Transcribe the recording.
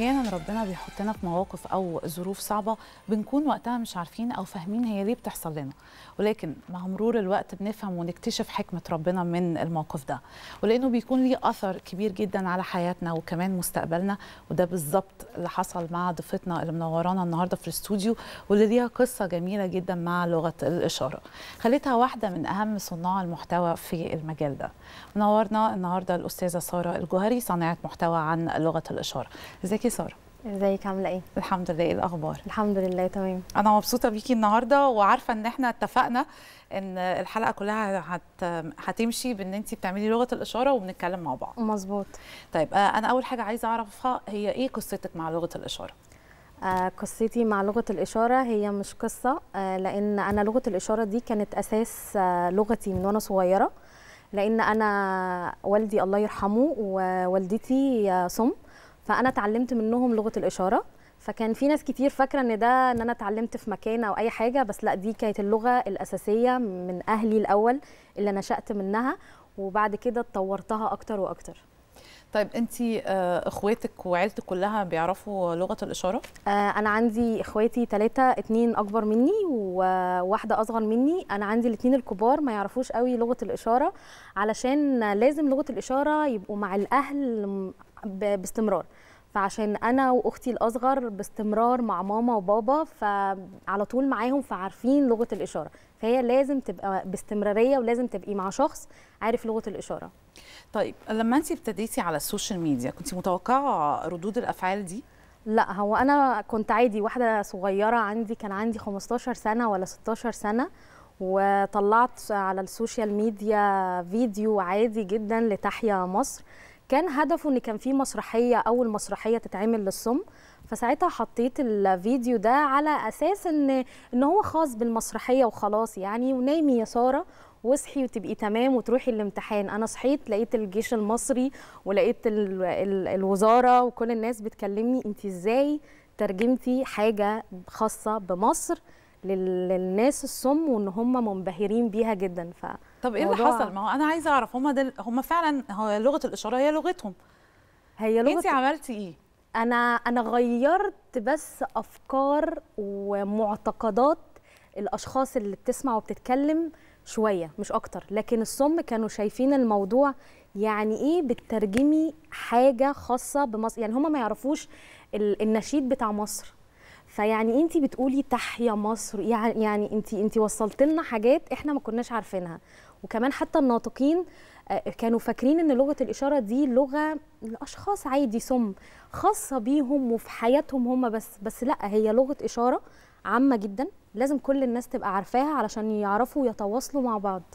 احيانا ربنا بيحطنا في مواقف او ظروف صعبه بنكون وقتها مش عارفين او فاهمين هي ليه بتحصل لنا ولكن مع مرور الوقت بنفهم ونكتشف حكمه ربنا من الموقف ده ولانه بيكون ليه اثر كبير جدا على حياتنا وكمان مستقبلنا وده بالظبط اللي حصل مع ضيفتنا اللي منورانا النهارده في الاستوديو واللي ليها قصه جميله جدا مع لغه الاشاره خليتها واحده من اهم صناع المحتوى في المجال ده منورنا النهارده الاستاذه ساره الجوهري صانعه محتوى عن لغه الاشاره ازيك ازيك ساره ازيك عامله ايه الحمد لله ايه الاخبار الحمد لله تمام انا مبسوطه بيكي النهارده وعارفه ان احنا اتفقنا ان الحلقه كلها هت... هتمشي بان انت بتعملي لغه الاشاره وبنتكلم مع بعض مظبوط طيب آه، انا اول حاجه عايزه اعرفها هي ايه قصتك مع لغه الاشاره آه، قصتي مع لغة الإشارة هي مش قصة آه، لأن أنا لغة الإشارة دي كانت أساس لغتي من وأنا صغيرة لأن أنا والدي الله يرحمه ووالدتي صم فانا اتعلمت منهم لغه الاشاره فكان في ناس كتير فاكره ان ده ان انا اتعلمت في مكان او اي حاجه بس لا دي كانت اللغه الاساسيه من اهلي الاول اللي نشات منها وبعد كده اتطورتها اكتر واكتر طيب انت آه، اخواتك وعيلتك كلها بيعرفوا لغه الاشاره آه، انا عندي اخواتي ثلاثه اتنين اكبر مني وواحده اصغر مني انا عندي الاثنين الكبار ما يعرفوش قوي لغه الاشاره علشان لازم لغه الاشاره يبقوا مع الاهل باستمرار فعشان انا واختي الاصغر باستمرار مع ماما وبابا فعلى طول معاهم فعارفين لغه الاشاره فهي لازم تبقى باستمراريه ولازم تبقي مع شخص عارف لغه الاشاره طيب لما انت ابتديتي على السوشيال ميديا كنت متوقعه ردود الافعال دي لا هو انا كنت عادي واحده صغيره عندي كان عندي 15 سنه ولا 16 سنه وطلعت على السوشيال ميديا فيديو عادي جدا لتحيا مصر كان هدفه ان كان في مسرحيه اول مسرحيه تتعمل للصم فساعتها حطيت الفيديو ده على اساس ان ان هو خاص بالمسرحيه وخلاص يعني ونامي يا ساره واصحي وتبقي تمام وتروحي الامتحان انا صحيت لقيت الجيش المصري ولقيت الـ الـ الوزاره وكل الناس بتكلمني انت ازاي ترجمتي حاجه خاصه بمصر للناس الصم وان هم منبهرين بيها جدا ف طب ايه اللي حصل ما هو انا عايزه اعرف هم دل... هم فعلا هو لغه الاشاره هي لغتهم هي لغه انت عملتي ايه انا انا غيرت بس افكار ومعتقدات الاشخاص اللي بتسمع وبتتكلم شويه مش اكتر لكن الصم كانوا شايفين الموضوع يعني ايه بتترجمي حاجه خاصه بمصر يعني هم ما يعرفوش النشيد بتاع مصر فيعني انت بتقولي تحيا مصر يعني يعني انت انت وصلت لنا حاجات احنا ما كناش عارفينها وكمان حتى الناطقين آه، كانوا فاكرين ان لغه الاشاره دي لغه لاشخاص عادي سم خاصه بيهم وفي حياتهم هم بس بس لا هي لغه اشاره عامه جدا لازم كل الناس تبقى عارفاها علشان يعرفوا يتواصلوا مع بعض